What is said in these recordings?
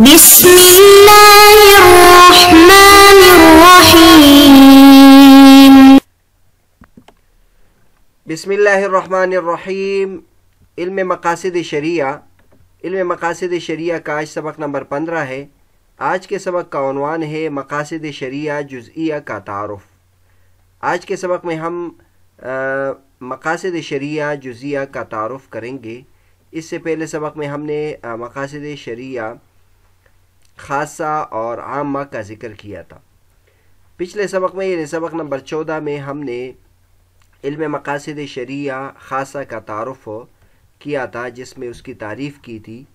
बिसमीम इल्म मकासद शरिया इल्म मकासद शरिया का आज सबक नंबर पंद्रह है आज के सबक का अनवान है मकासद शरिया जुज़िया का तारफ़ आज के सबक में हम मकासद शरिया जुज़िया का तारफ़ करेंगे इससे पहले सबक में हमने मकासद शरिया खासा और आमा का जिक्र किया था पिछले सबक में यानी सबक नंबर चौदह में हमने इल्म मकासद शरिया खासा का तारफ़ किया था जिसमें उसकी तारीफ़ की थी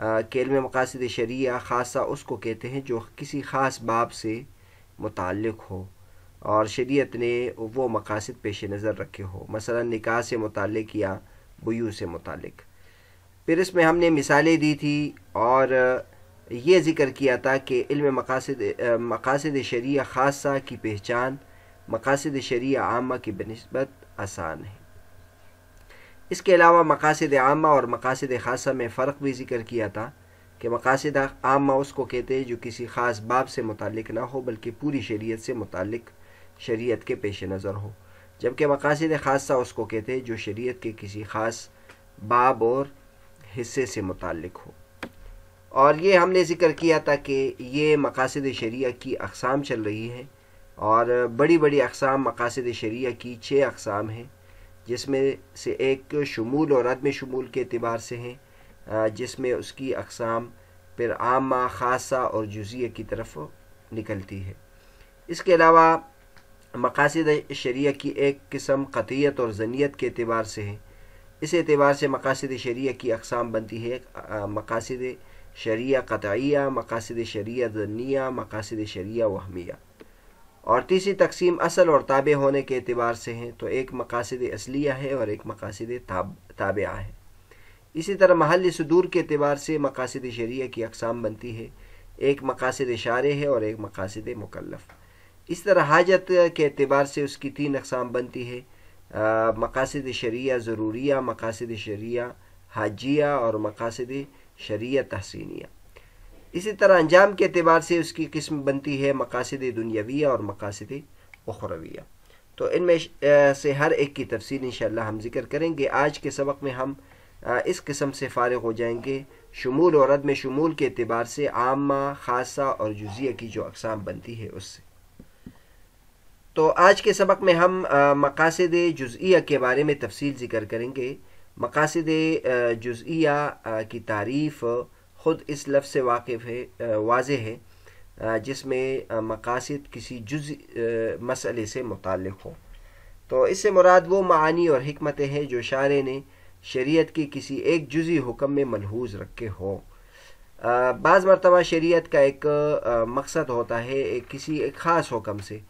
कि इल्म मकासद शरिया खासा उसको कहते हैं जो किसी ख़ास बाब से मुतक़ हो और शरीत ने वो मकासद पेश नज़र रखे हो मसला निका से मुतल या बयू से मुतल फिर इसमें हमने मिसालें दी थी और ये जिक्र किया था कि इल्म मकासद मकासद शरिया ख़ासा की पहचान मकासद शरिया आमा की बनस्बत आसान है इसके अलावा मकासद आमा और मकासद खासा में फ़र्क भी जिक्र किया था कि मकासद आमा उसको कहते हैं जो किसी ख़ास बाब से मुतल ना हो बल्कि पूरी शरीयत से मुतल शरीयत के पेश नज़र हो जबकि मकासद खासा उसको कहते हैं जो शरीयत के किसी ख़ास बाब और हिस्से से मुतल हो और ये हमने ज़िक्र किया था कि ये मकासद शरिया की अकसाम चल रही है और बड़ी बड़ी अकसाम मकासद शरिया की छः अकसाम हैं जिसमें से एक शमूल और अदम शमूल के अतबार से हैं जिसमें उसकी अकसाम फिर आमा खासा और जुजिए की तरफ निकलती है इसके अलावा मकासद शरिया की एक किस्म क़तियत और जनीत के अतबार से है इस एतबार से मकासद शरिया की अकसाम बनती है मकासद शरिया कतिया मकासद शरिया दनिया मकासद शरिया वहमिया और तीसरी तकसीम असल और ताबे होने के अतबार से हैं तो एक मकासद असलिया है और एक मकासद ताब ताबा है इसी तरह महल सदूर के अतबार से मकासद शरिया की अकसाम बनती है एक मकासद इशारे है और एक मकासद मुकलफ़ इस तरह हाजत के अतबार से उसकी तीन अकसाम बनती है मकासद शरिया ज़रूरिया मकासद शरिया हाजिया और मकासद शरीय तहसीनिया इसी तरह अंजाम के अतबार से उसकी किस्म बनती है मकासद दुनियाविया और मकासद उखरवी तो इनमें से हर एक की तफसील इन हम जिक्र करेंगे आज के सबक में हम इस किस्म से फारग हो जाएंगे शमूल और रद्द शमूल के अतबार से आमा खासा और जुजिया की जो अकसाम बनती है उससे तो आज के सबक में हम मकासद जुजिया के बारे में तफसील जिक्र करेंगे मकासद जुज़िया की तारीफ़ ख़ुद इस लफ्ज़ से वाकिफ़ है वाज है जिसमें मकासद किसी जुज़ मसले से मुतल हो तो इससे मुराद वो मानी और हमतें हैं जो शार ने शरीत के किसी एक जुजी हुक्म में मलहूज रखे हो बाज़ मरतबा शरीत का एक मकसद होता है एक किसी एक ख़ास हुक्म से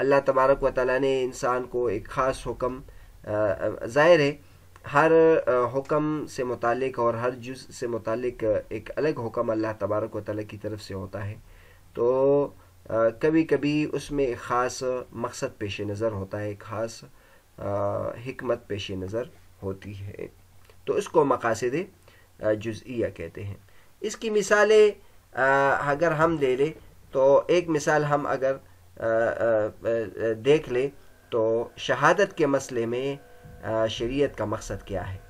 अल्लाह तबारक व ताली ने इंसान को एक ख़ास हुक्म ज़ाहिर है हर हुक्म से मुतक और हर जुज से मुतक एक अलग हुक्म अल्लाह तबारक व की तरफ से होता है तो कभी कभी उसमें एक ख़ास मकसद पेश नज़र होता है ख़ास हमत पेश नज़र होती है तो इसको मकासद जुज़िया कहते हैं इसकी मिसालें अगर हम ले लें तो एक मिसाल हम अगर देख लें तो शहादत के मसले में शरीयत का मकसद क्या है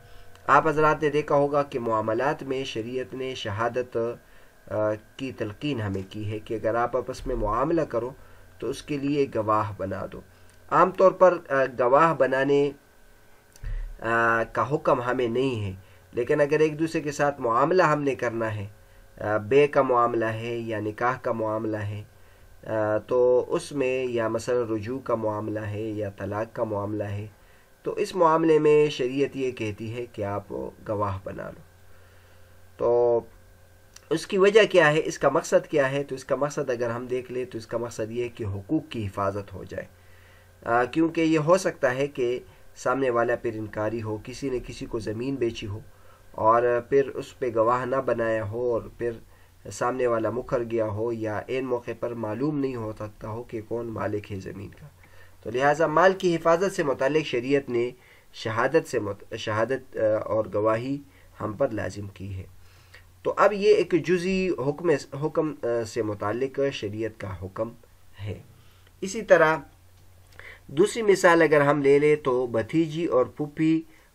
आप हजरात ने देखा होगा कि मामलात में शरीयत ने शहादत की तलकिन हमें की है कि अगर आप आपस में मामला करो तो उसके लिए गवाह बना दो आम तौर पर गवाह बनाने का हुक्म हमें नहीं है लेकिन अगर एक दूसरे के साथ मामला हमने करना है बे का मामला है या निकाह का मामला है तो उसमें या मसल रुजू का मामला है या तलाक का मामला है तो इस मामले में शरीयत ये कहती है कि आप गवाह बना लो तो उसकी वजह क्या है इसका मकसद क्या है तो इसका मकसद अगर हम देख लें तो इसका मकसद ये है कि हकूक़ की हिफाजत हो जाए क्योंकि ये हो सकता है कि सामने वाला फिर इनकारी हो किसी ने किसी को ज़मीन बेची हो और फिर उस पर गवाह ना बनाया हो और फिर सामने वाला मुकर गया हो या इन मौके पर मालूम नहीं हो सकता हो कि कौन मालिक है ज़मीन का तो लिहाजा माल की हिफाजत से मुतल शरीत ने शहादत से मत, शहादत और गवाही हम पर लाजिम की है तो अब ये एक जुजी हुक्म हुक्म से मुतक शरीत का हुक्म है इसी तरह दूसरी मिसाल अगर हम ले लें तो भतीजी और पुप्पी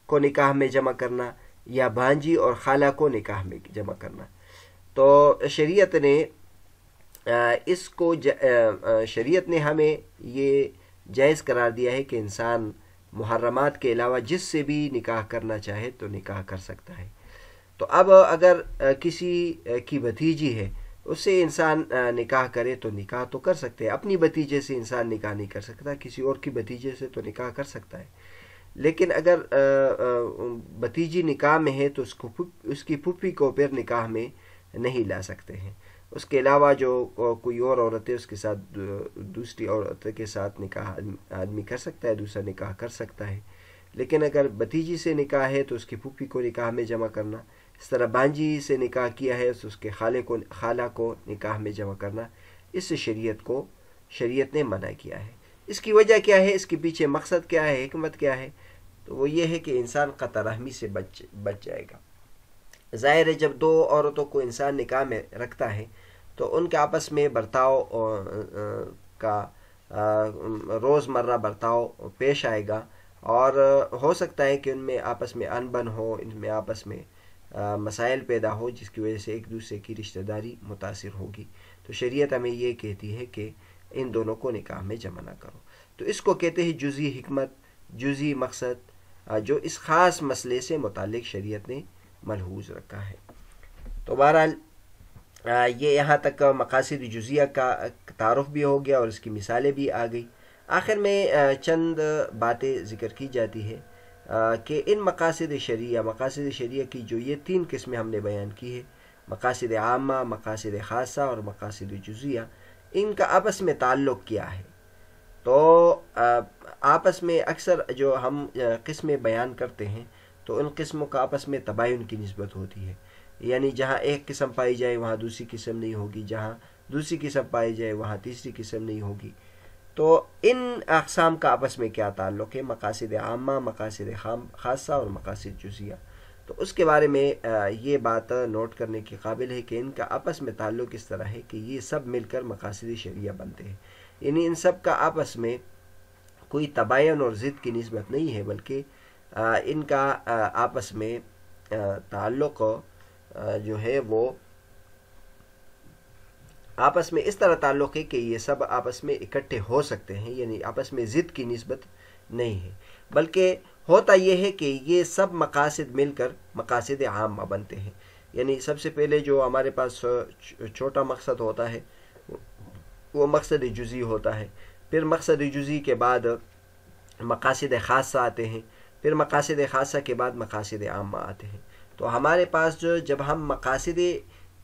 को निकाह में जमा करना या भांजी और खाला को निकाह में जमा करना तो शरीयत ने इसको शरीयत ने हमें ये जायज़ करार दिया है कि इंसान मुहर्रमात के अलावा जिससे भी निकाह करना चाहे तो निकाह कर सकता है तो अब अगर किसी की भतीजी है उससे इंसान निकाह करे तो निकाह तो कर सकते हैं अपनी भतीजे से इंसान निकाह नहीं कर सकता किसी और की भतीजे से तो निकाह कर सकता है लेकिन अगर भतीजी निकाह में है तो उसको उसकी पुप्पी को फिर निकाह में नहीं ला सकते हैं उसके अलावा जो कोई और औरत है उसके साथ दूसरी औरत के साथ निकाह आदमी कर सकता है दूसरा निकाह कर सकता है लेकिन अगर भतीजी से निकाह है तो उसकी फूफी को निकाह में जमा करना इस तरह बांझी से निकाह किया है तो उसके खाले को खाला को निकाह में जमा करना इस शरीयत को शरीयत ने मना किया है इसकी वजह क्या है इसके पीछे मकसद क्या है हमत क्या है तो वो ये है कि इंसान कतरहमी से बच बच जाएगा ज़ाहिर है जब दो औरतों को इंसान निकाह में रखता है तो उनके आपस में बर्ताव का रोज़मर्रा बर्ताव पेश आएगा और हो सकता है कि उनमें आपस में अनबन हो इनमें आपस में मसाइल पैदा हो जिसकी वजह से एक दूसरे की रिश्तेदारी मुतासर होगी तो शरीयत हमें ये कहती है कि इन दोनों को निकाह में जमा ना करो तो इसको कहते हैं जुजी हमत जुजी मकसद जो इस ख़ास मसले से मुतल शरीयत ने मलहूज रखा है तो बहरहाल ये यहाँ तक मकासद जुजिया का तारफ़ भी हो गया और इसकी मिसालें भी आ गई आखिर में चंद बातें ज़िक्र की जाती है कि इन मकासद शरिया मकासद शरिया की जो ये तीन किस्में हमने बयान की है मकासद आमा मकासद खासा और मकासद जुजिया इनका आपस में ताल्लुक़ क्या है तो आपस में अक्सर जो हम किस्में बयान करते हैं तो उन किस्मों का आपस में तबाहीन की नस्बत होती है यानी जहाँ एक किस्म पाई जाए वहाँ दूसरी किस्म नहीं होगी जहाँ दूसरी किस्म पाई जाए वहाँ तीसरी किस्म नहीं होगी तो इन अकसाम का आपस में क्या ताल्लुक़ है मकासद आमा मकासद खाम खासा और मकासद जुजिया तो उसके बारे में ये बात नोट करने के काबिल है कि इनका आपस में ताल्लुक़ इस तरह है कि ये सब मिलकर मकासद शरिया बनते हैं यानी इन सब का आपस में कोई तबायन और ज़िद की नस्बत नहीं है बल्कि इनका आपस में ताल्लुक जो है वो आपस में इस तरह ताल्लुक है कि ये सब आपस में इकट्ठे हो सकते हैं यानी आपस में ज़िद की नस्बत नहीं है बल्कि होता यह है कि ये सब मकासद मिलकर मकासद आम बनते हैं यानी सबसे पहले जो हमारे पास छोटा मकसद होता है वो मकसद जुजी होता है फिर मकसद जुजी के बाद मकासद खासा आते हैं फिर मकासद खासा के बाद मकासद आम आते हैं तो हमारे पास जो जब हम मकासद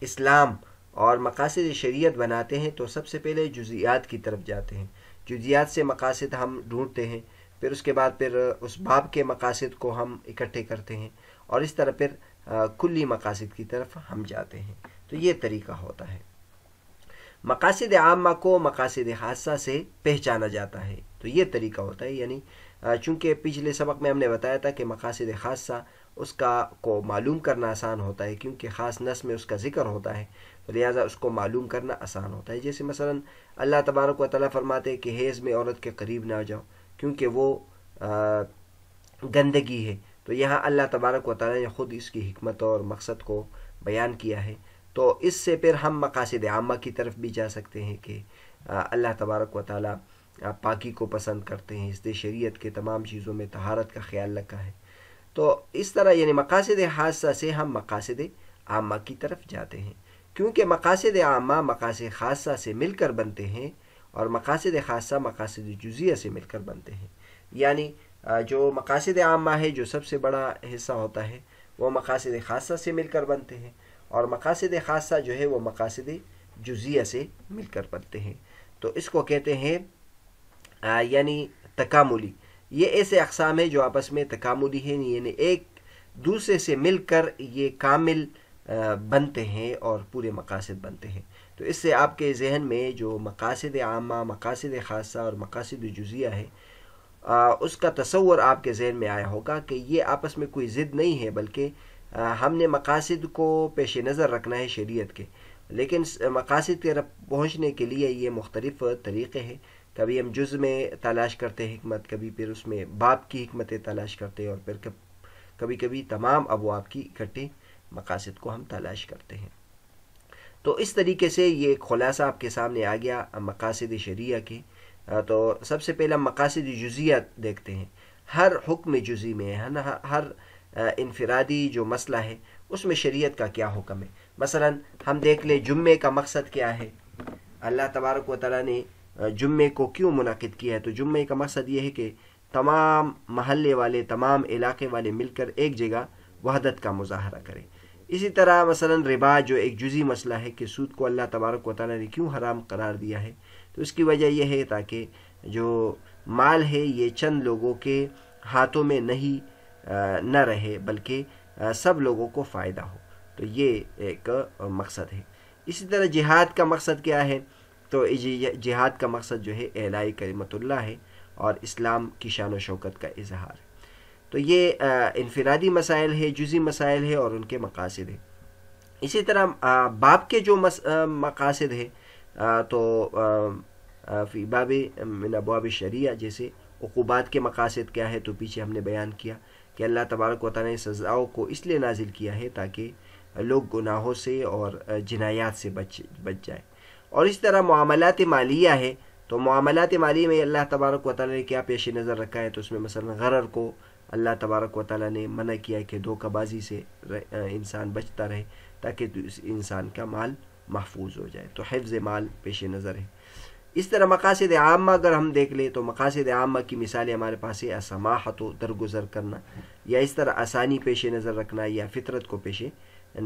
इस्लाम और मकासद शरीयत बनाते हैं तो सबसे पहले जुजियात की तरफ जाते हैं जुजियात से मकासद हम ढूंढते हैं फिर उसके बाद फिर उस बाब के मकासद को हम इकट्ठे करते हैं और इस तरह फिर कुल्ली मकासद की तरफ हम जाते हैं तो ये तरीका होता है मकासद आमा को मकासद हादसा से पहचाना जाता है तो ये तरीका होता है यानी चूँकि पिछले सबक में हमने बताया था कि मकासद खासा उसका को मालूम करना आसान होता है क्योंकि ख़ास नस में उसका ज़िक्र होता है तो लिहाजा उसको मालूम करना आसान होता है जैसे मसलन अल्लाह तबारक व ताली फरमाते कि हेज़ में औरत के करीब ना जाओ क्योंकि वो गंदगी है तो यहाँ अल्लाह तबारक व ने ख़ुद इसकी हमत और मकसद को बयान किया है तो इससे फिर हम मकासद आमा की तरफ भी जा सकते हैं कि अल्लाह तबारक व ताली आप पाकि को पसंद करते हैं इसलिए शरीयत के तमाम चीज़ों में तहारत का ख्याल रखा है तो इस तरह यानी मकासद हादसा से हम मकासद आमा की तरफ जाते हैं क्योंकि मकासद आमा मकासद खासा से मिलकर बनते हैं और मकासद खासा मकासद जुजिया से मिलकर बनते हैं यानी जो मकासद आमा है जो सबसे बड़ा हिस्सा होता है वो मकासद खासा से मिलकर बनते हैं और मकासद खासा जो है वो मकासद जुजिया से मिलकर बनते हैं तो इसको कहते हैं यानी तकामुली ये ऐसे अकसाम है जो आपस में तकामुली हैं यानी एक दूसरे से मिलकर ये कामिल बनते हैं और पूरे मकासद बनते हैं तो इससे आपके जहन में जो मकासद आमा मकासद खासा और मकासद जुजिया है आ, उसका तस्वर आपके जहन में आया होगा कि ये आपस में कोई ज़िद नहीं है बल्कि हमने मकासद को पेश नज़र रखना है शरीयत के लेकिन मकासद के तरफ पहुँचने के लिए ये मुख्तलिफ़ तरीक़े हैं कभी हम जुज़ में तलाश करते हमत कभी फिर उसमें बाप की हमतें तलाश करते और फिर कभी कभी तमाम अबवाब की इकट्ठे मकासद को हम तलाश करते हैं तो इस तरीके से ये खुलासा आपके सामने आ गया मकासद शरिया के तो सबसे पहला मकासद जुजिया देखते हैं हर हुक्म जुजी में है हर इनफरादी जो मसला है उसमें शरीयत का क्या हुक्म है मसलन हम देख लें जुम्मे का मकसद क्या है अल्लाह तबारक वाली ने जुम्मे को क्यों मुनद किया है तो जुम्मे का मकसद ये है कि तमाम महल्ले वाले तमाम इलाके वाले मिलकर एक जगह वहदत का मुजाहरा करें इसी तरह मसला रिबा जो एक जुजी मसला है कि सूद को अल्लाह तबारक वाली ने क्यों हराम करार दिया है तो इसकी वजह यह है ताकि जो माल है ये चंद लोगों के हाथों में नहीं न रहे बल्कि सब लोगों को फ़ायदा हो तो ये एक मकसद है इसी तरह जिहाद का मकसद क्या है तो जिहाद का मकसद जो है एलाई करीमतुल्ला है और इस्लाम की शान शौकत का इजहार है तो ये इनफरादी मसाइल है जुजी मसाइल है और उनके मकासद है इसी तरह बाप के जो मस, मकासद है तो फीबाब बाब शरिया जैसे अकूबात के मकासद क्या है तो पीछे हमने बयान किया कि अल्लाह तबारक वाली ने सज़ाओं को इसलिए नाजिल किया है ताकि लोग गुनाहों से और जनायात से बच बच जाए और इस तरह मामलात मालिया है तो मामलात माली में अल्लाह तबारक वाली ने क्या पेश नज़र रखा है तो उसमें मसला गरर को अल्लाह तबारक वाली ने मना किया कि धोखाबाजी से इंसान बचता रहे ताकि इंसान का माल महफूज हो जाए तो हफ्ज़ माल पेश नज़र है इस तरह मकासद आम अगर हम देख लें तो मकासद आम की मिसालें हमारे पास है असमाहत दरगुजर करना या इस तरह आसानी पेश नज़र रखना या फितरत को पेश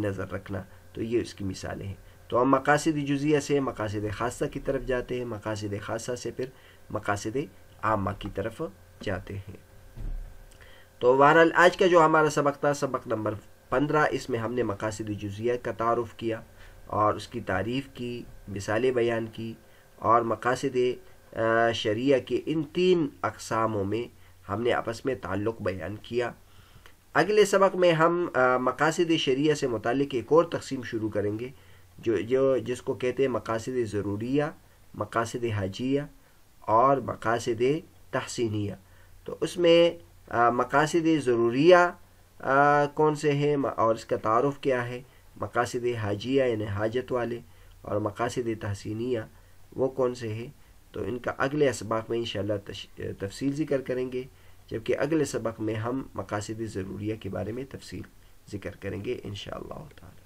नज़र रखना तो ये उसकी मिसालें हैं तो हम मकासद जुजिया से मकासद खासा की तरफ जाते हैं मकासद खासा से फिर मकासद आमा की तरफ जाते हैं तो बहरहाल आज का जो हमारा सबक था सबक नंबर पंद्रह इसमें हमने मकासद जुजिया का तारफ़ किया और उसकी तारीफ़ की मिसालें बयान की और मकासद शरिया के इन तीन अकसामों में हमने आपस में ताल्लुक़ बयान किया अगले सबक में हम मकासद शरिया से मुतल एक और तकसीम शुरू करेंगे जो जो जिसको कहते हैं मकासद ज़रूरिया मकासद हाजिया और मकासद तहसीनिया तो उसमें मकासद ज़रूरिया कौन से हैं और इसका तारफ़ क्या है मकासद हाजिया यानी हाजत वाले और मकासद तहसीनिया वो कौन से हैं तो इनका अगले इसबाक में इन तफसील ज़िक्र करेंगे जबकि अगले सबक में हम मकासद ज़रूरिया के बारे में तफसील ज़िक्र करेंगे इन शाह